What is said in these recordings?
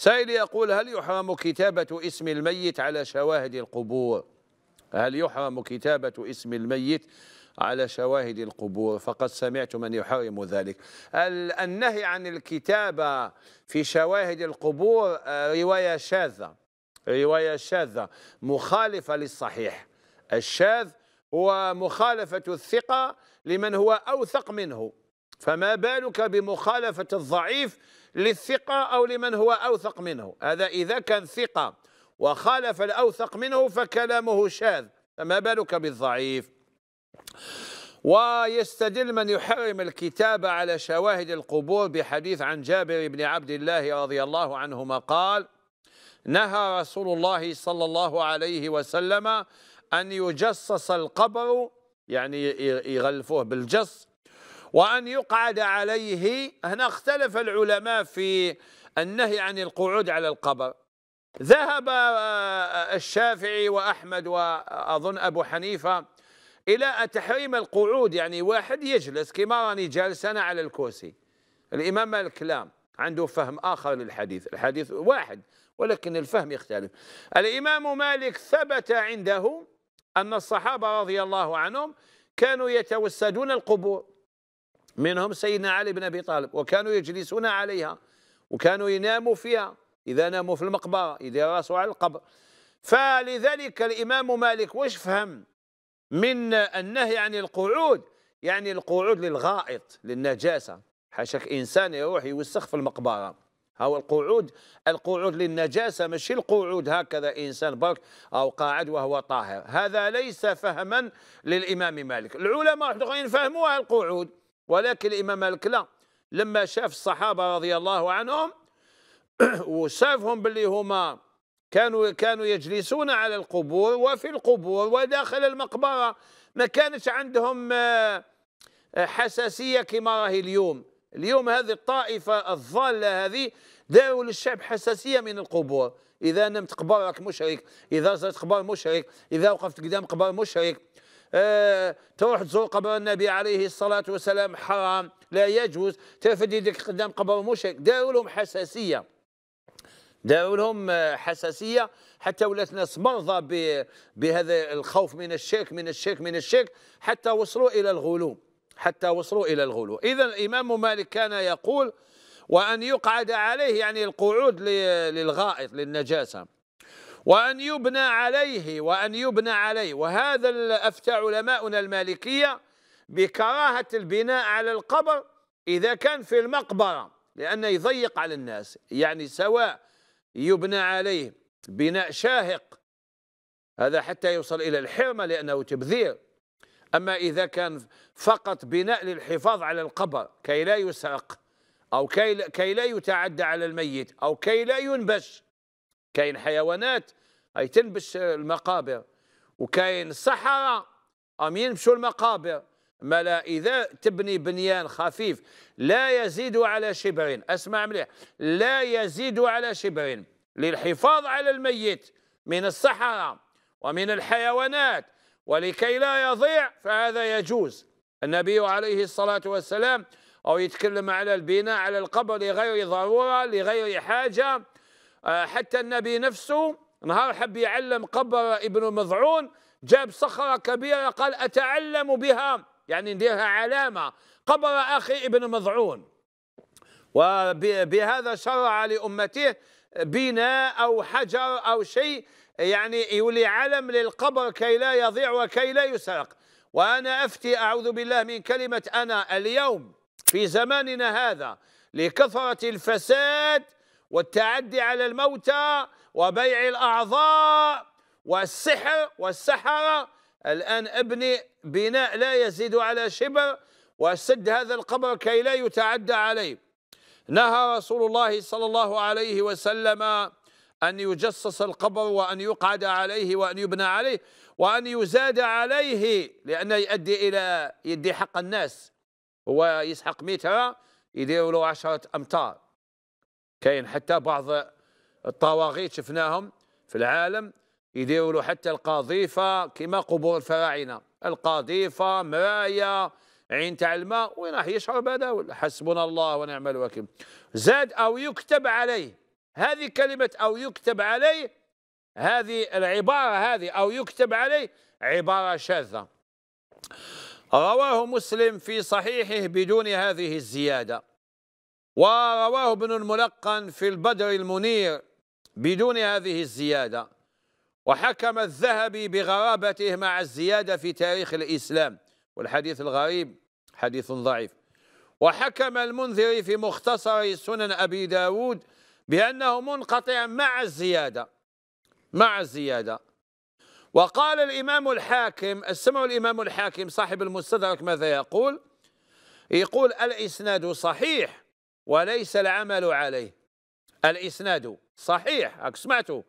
سائل يقول هل يحرم كتابة اسم الميت على شواهد القبور هل يحرم كتابة اسم الميت على شواهد القبور فقد سمعت من يحرم ذلك النهي عن الكتابة في شواهد القبور آه، رواية شاذة رواية شاذة مخالفة للصحيح الشاذ هو مخالفة الثقة لمن هو أوثق منه فما بالك بمخالفة الضعيف للثقة أو لمن هو أوثق منه هذا إذا كان ثقة وخالف الأوثق منه فكلامه شاذ فما بالك بالضعيف ويستدل من يحرم الكتاب على شواهد القبور بحديث عن جابر بن عبد الله رضي الله عنهما قال نهى رسول الله صلى الله عليه وسلم أن يجصص القبر يعني يغلفوه بالجص وأن يقعد عليه هنا اختلف العلماء في النهي عن القعود على القبر ذهب آه، آه، الشافعي وأحمد وأظن أبو حنيفة إلى تحريم القعود يعني واحد يجلس كما راني جالس أنا على الكرسي الإمام الكلام عنده فهم آخر للحديث الحديث واحد ولكن الفهم يختلف الإمام مالك ثبت عنده أن الصحابة رضي الله عنهم كانوا يتوسدون القبور منهم سيدنا علي بن أبي طالب وكانوا يجلسون عليها وكانوا يناموا فيها إذا ناموا في المقبرة إذا راسوا على القبر فلذلك الإمام مالك واش فهم من النهي عن القعود يعني القعود للغائط للنجاسة حاشاك إنسان يروح يوسخ في المقبرة هو القعود القعود للنجاسة ماشي القعود هكذا إنسان برك أو قاعد وهو طاهر هذا ليس فهما للإمام مالك العلماء واحد فهموها القعود ولكن الإمام مالك لا لما شاف الصحابة رضي الله عنهم وشافهم باللي هما كانوا كانوا يجلسون على القبور وفي القبور وداخل المقبرة ما كانش عندهم آه، حساسية كما راهي اليوم اليوم هذه الطائفة الضالة هذه داروا للشعب حساسية من القبور إذا نمت قبرك مشرك إذا زرت قبر مشرك إذا وقفت قدام قبر مشرك آه، تروح تزور قبر النبي عليه الصلاة والسلام حرام لا يجوز تفدي يدك قدام قبر مشرك داروا لهم حساسية داروا لهم آه، حساسية حتى ولات ناس مرضى بهذا الخوف من الشرك من الشرك من الشرك حتى وصلوا إلى الغلو حتى وصلوا إلى الغلو إذا الإمام مالك كان يقول وأن يقعد عليه يعني القعود للغائط للنجاسة وأن يبنى عليه وأن يبنى عليه وهذا أفتى علماؤنا المالكية بكراهة البناء على القبر إذا كان في المقبرة لأنه يضيق على الناس يعني سواء يبنى عليه بناء شاهق هذا حتى يوصل إلى الحرمة لأنه تبذير أما إذا كان فقط بناء للحفاظ على القبر كي لا يسرق أو كي, كي لا يتعدى على الميت أو كي لا ينبش كاين حيوانات هاي تنبش المقابر وكاين الصحراء ام ينبشوا المقابر ملا إذا تبني بنيان خفيف لا يزيد على شبرين أسمع مليح لا يزيد على شبرين للحفاظ على الميت من الصحراء ومن الحيوانات ولكي لا يضيع فهذا يجوز النبي عليه الصلاة والسلام أو يتكلم على البناء على القبر لغير ضرورة لغير حاجة آه، حتى النبي نفسه نهار حب يعلم قبر ابن مضعون جاب صخرة كبيرة قال أتعلم بها يعني نديرها علامة قبر أخي ابن مضعون وبهذا شرع لأمته بناء أو حجر أو شيء يعني يولي علم للقبر كي لا يضيع وكي لا يسرق وأنا أفتي أعوذ بالله من كلمة أنا اليوم في زماننا هذا لكثرة الفساد والتعدي على الموتى وبيع الأعضاء والسحر والسحرة الآن ابني بناء لا يزيد على شبر وسد هذا القبر كي لا يتعدى عليه نهى رسول الله صلى الله عليه وسلم أن يجسس القبر وأن يقعد عليه وأن يبنى عليه وأن يزاد عليه لأنه يؤدي إلى يدي حق الناس هو يسحق متر يديروا له عشرة أمتار كاين حتى بعض الطواغيت شفناهم في العالم يديروا له حتى القاذيفه كما قبور الفراعنه القاذيفه مرايه عين تاع الماء وين راح يشعر بهذا حسبنا الله ونعم الوكيل زاد او يكتب عليه هذه كلمه او يكتب عليه هذه العباره هذه او يكتب عليه عباره شاذه رواه مسلم في صحيحه بدون هذه الزياده ورواه ابن الملقن في البدر المنير بدون هذه الزيادة وحكم الذهبي بغرابته مع الزيادة في تاريخ الإسلام والحديث الغريب حديث ضعيف وحكم المنذري في مختصر سنن أبي داود بأنه منقطع مع الزيادة مع الزيادة وقال الإمام الحاكم السمع الإمام الحاكم صاحب المستدرك ماذا يقول يقول الإسناد صحيح وليس العمل عليه الإسناد صحيح هاك سمعتوا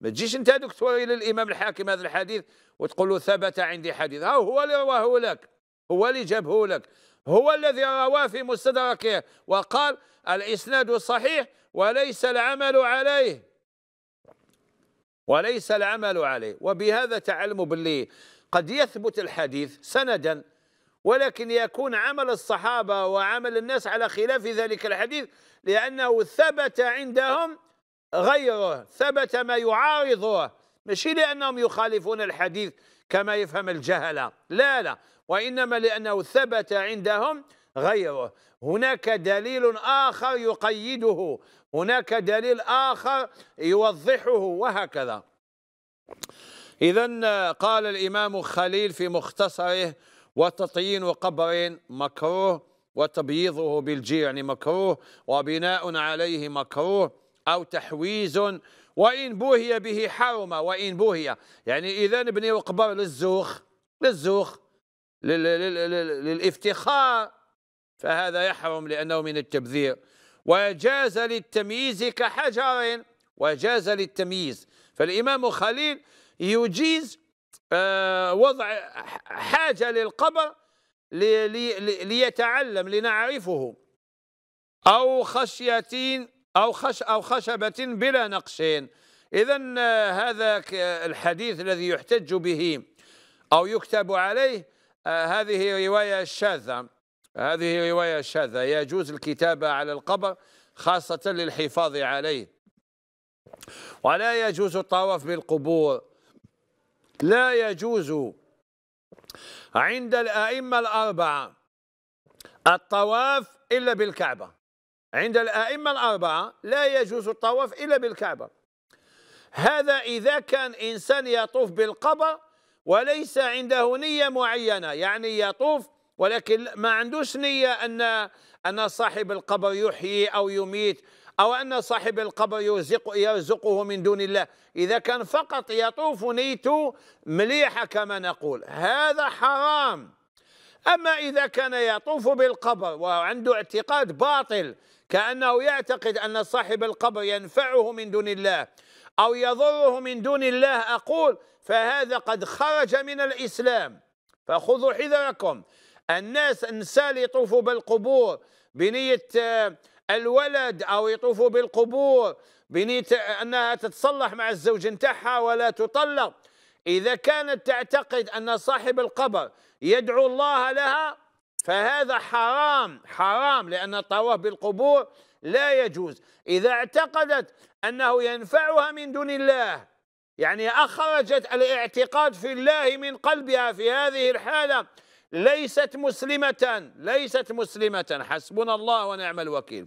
ما تجيش انت دكتور الى الامام الحاكم هذا الحديث وتقول له ثبت عندي حديث ها هو اللي رواه لك هو اللي جابه لك هو الذي رواه في مستدركه وقال الاسناد صحيح وليس العمل عليه وليس العمل عليه وبهذا تعلم باللي قد يثبت الحديث سندا ولكن يكون عمل الصحابة وعمل الناس على خلاف ذلك الحديث لأنه ثبت عندهم غيره ثبت ما يعارضه ماشي لأنهم يخالفون الحديث كما يفهم الجهلة لا لا وإنما لأنه ثبت عندهم غيره هناك دليل آخر يقيده هناك دليل آخر يوضحه وهكذا إذا قال الإمام خليل في مختصره وتطيين قبر مكروه وتبييضه بالجيع مكروه وبناء عليه مكروه أو تحويز وإن بوهي به حرم وإن بوهي يعني إذا نبني قبر للزوخ للزوخ للافتخار فهذا يحرم لأنه من التبذير وجاز للتمييز كحجر وجاز للتمييز فالإمام خليل يجيز آه، وضع حاجة للقبر ليتعلم لنعرفه أو خشية أو خش أو خشبة بلا نقش إذا آه، هذا الحديث الذي يحتج به أو يكتب عليه آه، هذه رواية شاذة هذه رواية شاذة يجوز الكتابة على القبر خاصة للحفاظ عليه ولا يجوز الطواف بالقبور لا يجوز عند الأئمة الأربعة الطواف إلا بالكعبة عند الأئمة الأربعة لا يجوز الطواف إلا بالكعبة هذا إذا كان إنسان يطوف بالقبر وليس عنده نية معينة يعني يطوف ولكن ما عندوش نية أن أن صاحب القبر يحيي أو يميت أو أن صاحب القبر يرزق يرزقه من دون الله إذا كان فقط يطوف نيت مليحة كما نقول هذا حرام أما إذا كان يطوف بالقبر وعنده اعتقاد باطل كأنه يعتقد أن صاحب القبر ينفعه من دون الله أو يضره من دون الله أقول فهذا قد خرج من الإسلام فخذوا حذركم الناس انسى يطوفوا بالقبور بنية آه، الولد او يطوفوا بالقبور بنيت انها تتصلح مع الزوج نتاعها ولا تطلق اذا كانت تعتقد ان صاحب القبر يدعو الله لها فهذا حرام حرام لان الطواف بالقبور لا يجوز اذا اعتقدت انه ينفعها من دون الله يعني اخرجت الاعتقاد في الله من قلبها في هذه الحاله ليست مسلمه ليست مسلمه حسبنا الله ونعم الوكيل